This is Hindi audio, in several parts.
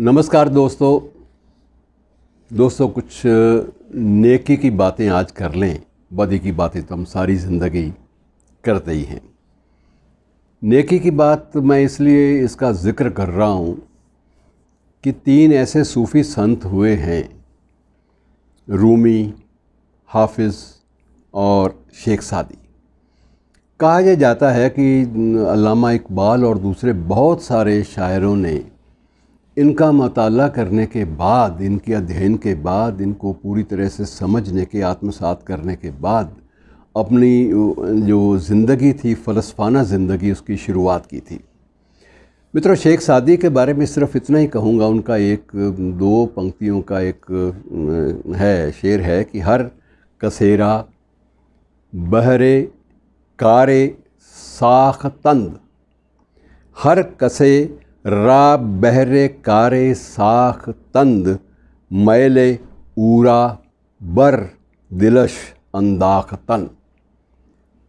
नमस्कार दोस्तों दोस्तों कुछ नेकी की बातें आज कर लें बदी की बातें तो हम सारी ज़िंदगी करते ही हैं नेकी की बात मैं इसलिए इसका ज़िक्र कर रहा हूँ कि तीन ऐसे सूफ़ी संत हुए हैं रूमी हाफिज़ और शेख सादी कहा यह जाता है कि अलामा इकबाल और दूसरे बहुत सारे शायरों ने इनका मताल करने के बाद इनके अध्ययन के बाद इनको पूरी तरह से समझने के आत्मसात करने के बाद अपनी जो ज़िंदगी थी फ़लसफाना ज़िंदगी उसकी शुरुआत की थी मित्रों शेख सादी के बारे में सिर्फ इतना ही कहूँगा उनका एक दो पंक्तियों का एक है शेर है कि हर कसेरा बहरे कारे साख तंद हर कसे रा बहरे कारे साख तंद मैले ऊरा बर दिलश अंदाख तन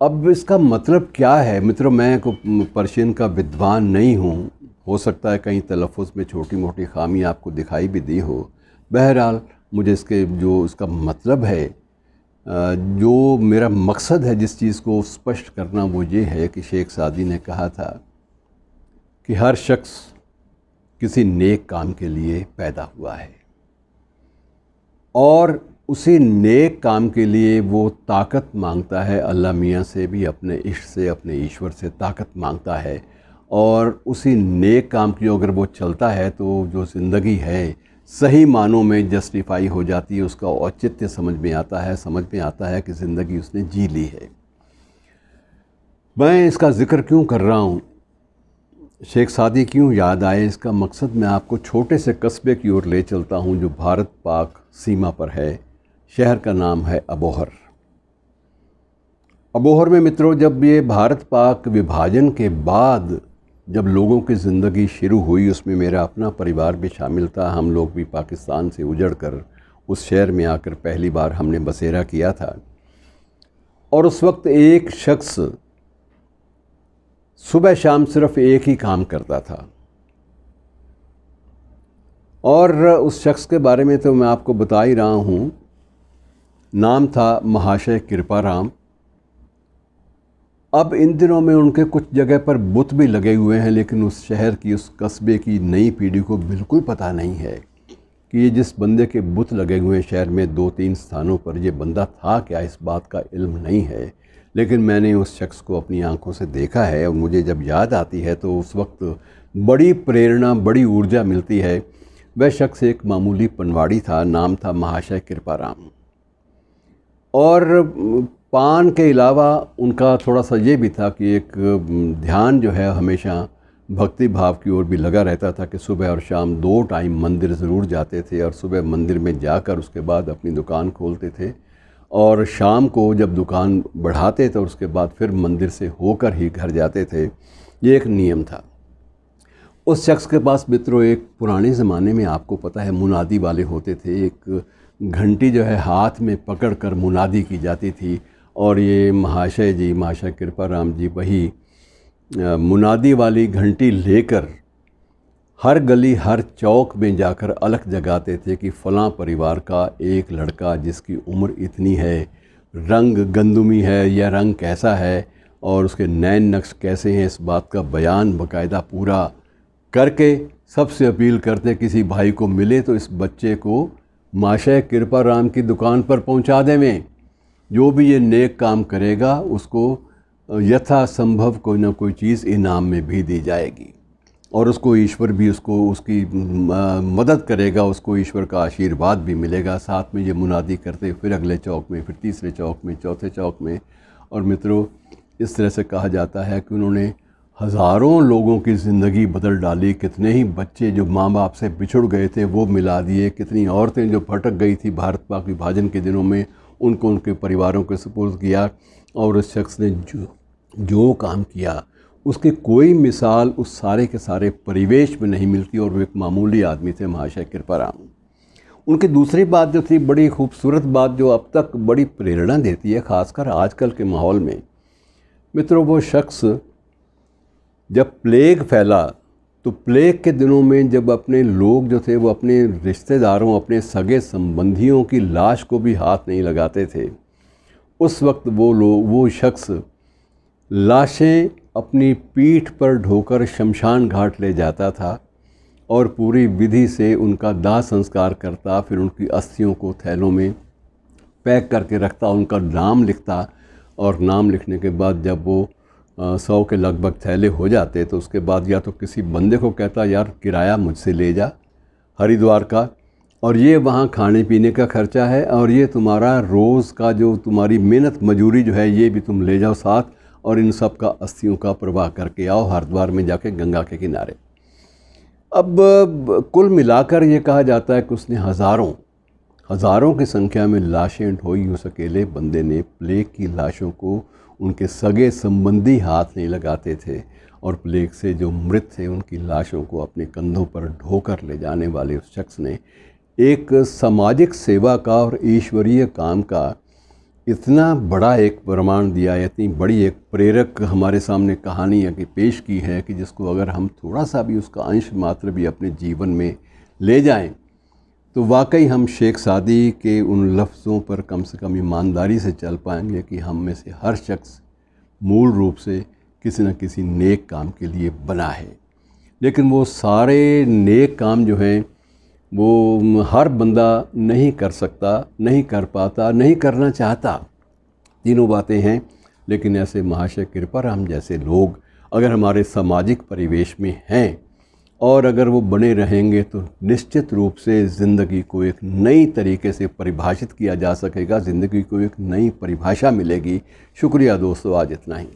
अब इसका मतलब क्या है मित्रों मैं को पर्शियन का विद्वान नहीं हूँ हो सकता है कहीं तलफ़ में छोटी मोटी खामी आपको दिखाई भी दी हो बहरहाल मुझे इसके जो इसका मतलब है जो मेरा मकसद है जिस चीज़ को स्पष्ट करना वो ये है कि शेख सादी ने कहा था कि हर शख्स किसी नेक काम के लिए पैदा हुआ है और उसी नेक काम के लिए वो ताकत मांगता है अल्लाह मियाँ से भी अपने इष्ट से अपने ईश्वर से ताकत मांगता है और उसी नेक काम की अगर वो चलता है तो जो ज़िंदगी है सही मानों में जस्टिफाई हो जाती है उसका औचित्य समझ में आता है समझ में आता है कि ज़िंदगी उसने जी ली है मैं इसका ज़िक्र क्यों कर रहा हूँ शेख सादी क्यों याद आए इसका मकसद मैं आपको छोटे से कस्बे की ओर ले चलता हूँ जो भारत पाक सीमा पर है शहर का नाम है अबोहर अबोहर में मित्रों जब ये भारत पाक विभाजन के बाद जब लोगों की ज़िंदगी शुरू हुई उसमें मेरा अपना परिवार भी शामिल था हम लोग भी पाकिस्तान से उजड़ कर उस शहर में आकर पहली बार हमने बसेरा किया था और उस वक्त एक शख्स सुबह शाम सिर्फ एक ही काम करता था और उस शख्स के बारे में तो मैं आपको बता ही रहा हूँ नाम था महाशय कृपा राम अब इन दिनों में उनके कुछ जगह पर बुत भी लगे हुए हैं लेकिन उस शहर की उस कस्बे की नई पीढ़ी को बिल्कुल पता नहीं है कि ये जिस बंदे के बुत लगे हुए शहर में दो तीन स्थानों पर ये बंदा था क्या इस बात का इल्म नहीं है लेकिन मैंने उस शख्स को अपनी आंखों से देखा है और मुझे जब याद आती है तो उस वक्त बड़ी प्रेरणा बड़ी ऊर्जा मिलती है वह शख्स एक मामूली पनवाड़ी था नाम था महाशय कृपाराम और पान के अलावा उनका थोड़ा सा ये भी था कि एक ध्यान जो है हमेशा भक्ति भाव की ओर भी लगा रहता था कि सुबह और शाम दो टाइम मंदिर ज़रूर जाते थे और सुबह मंदिर में जाकर उसके बाद अपनी दुकान खोलते थे और शाम को जब दुकान बढ़ाते थे उसके बाद फिर मंदिर से होकर ही घर जाते थे ये एक नियम था उस शख्स के पास मित्रों एक पुराने ज़माने में आपको पता है मुनादी वाले होते थे एक घंटी जो है हाथ में पकड़ कर मुनादी की जाती थी और ये महाशय जी महाशय कृपा राम जी वही मुनादी वाली घंटी लेकर हर गली हर चौक में जाकर अलग जगाते थे कि फ़लाँ परिवार का एक लड़का जिसकी उम्र इतनी है रंग गंदुमी है या रंग कैसा है और उसके नैन नक्श कैसे हैं इस बात का बयान बकायदा पूरा करके सबसे अपील करते किसी भाई को मिले तो इस बच्चे को माशय कृपा राम की दुकान पर पहुंचा देवें जो भी ये नेक काम करेगा उसको यथासंभव कोई ना कोई चीज़ इनाम में भी दी जाएगी और उसको ईश्वर भी उसको उसकी मदद करेगा उसको ईश्वर का आशीर्वाद भी मिलेगा साथ में ये मुनादी करते फिर अगले चौक में फिर तीसरे चौक में चौथे चौक में और मित्रों इस तरह से कहा जाता है कि उन्होंने हज़ारों लोगों की ज़िंदगी बदल डाली कितने ही बच्चे जो माँ बाप से बिछुड़ गए थे वो मिला दिए कितनी औरतें जो भटक गई थी भारत पाक विभाजन के दिनों में उनको उनके परिवारों के सपोर्ट किया और उस शख्स ने जो जो काम किया उसकी कोई मिसाल उस सारे के सारे परिवेश में नहीं मिलती और वो एक मामूली आदमी थे महाशय कृपा राम उनकी दूसरी बात जो थी बड़ी खूबसूरत बात जो अब तक बड़ी प्रेरणा देती है ख़ासकर आजकल के माहौल में मित्रों वो शख्स जब प्लेग फैला तो प्लेग के दिनों में जब अपने लोग जो थे वो अपने रिश्तेदारों अपने सगे संबंधियों की लाश को भी हाथ नहीं लगाते थे उस वक्त वो लोग वो शख्स लाशें अपनी पीठ पर ढोकर शमशान घाट ले जाता था और पूरी विधि से उनका दाह संस्कार करता फिर उनकी अस्थियों को थैलों में पैक करके रखता उनका नाम लिखता और नाम लिखने के बाद जब वो सौ के लगभग थैले हो जाते तो उसके बाद या तो किसी बंदे को कहता यार किराया मुझसे ले जा हरिद्वार का और ये वहाँ खाने पीने का खर्चा है और ये तुम्हारा रोज़ का जो तुम्हारी मेहनत मजूरी जो है ये भी तुम ले जाओ साथ और इन सब का अस्थियों का प्रवाह करके आओ हरिद्वार में जाके गंगा के किनारे अब कुल मिलाकर ये कहा जाता है कि उसने हज़ारों हज़ारों की संख्या में लाशें ढोई उस अकेले बंदे ने प्लेग की लाशों को उनके सगे संबंधी हाथ नहीं लगाते थे और प्लेग से जो मृत थे उनकी लाशों को अपने कंधों पर ढोकर ले जाने वाले उस शख्स ने एक सामाजिक सेवा का और ईश्वरीय काम का इतना बड़ा एक प्रमाण दिया है इतनी बड़ी एक प्रेरक हमारे सामने कहानी है पेश की है कि जिसको अगर हम थोड़ा सा भी उसका अंश मात्र भी अपने जीवन में ले जाएं तो वाकई हम शेख सादी के उन लफ्ज़ों पर कम से कम ईमानदारी से चल पाएंगे कि हम में से हर शख्स मूल रूप से किसी न किसी नेक काम के लिए बना है लेकिन वो सारे नेक काम जो हैं वो हर बंदा नहीं कर सकता नहीं कर पाता नहीं करना चाहता तीनों बातें हैं लेकिन ऐसे महाशय कृपा राम जैसे लोग अगर हमारे सामाजिक परिवेश में हैं और अगर वो बने रहेंगे तो निश्चित रूप से ज़िंदगी को एक नई तरीके से परिभाषित किया जा सकेगा ज़िंदगी को एक नई परिभाषा मिलेगी शुक्रिया दोस्तों आज इतना ही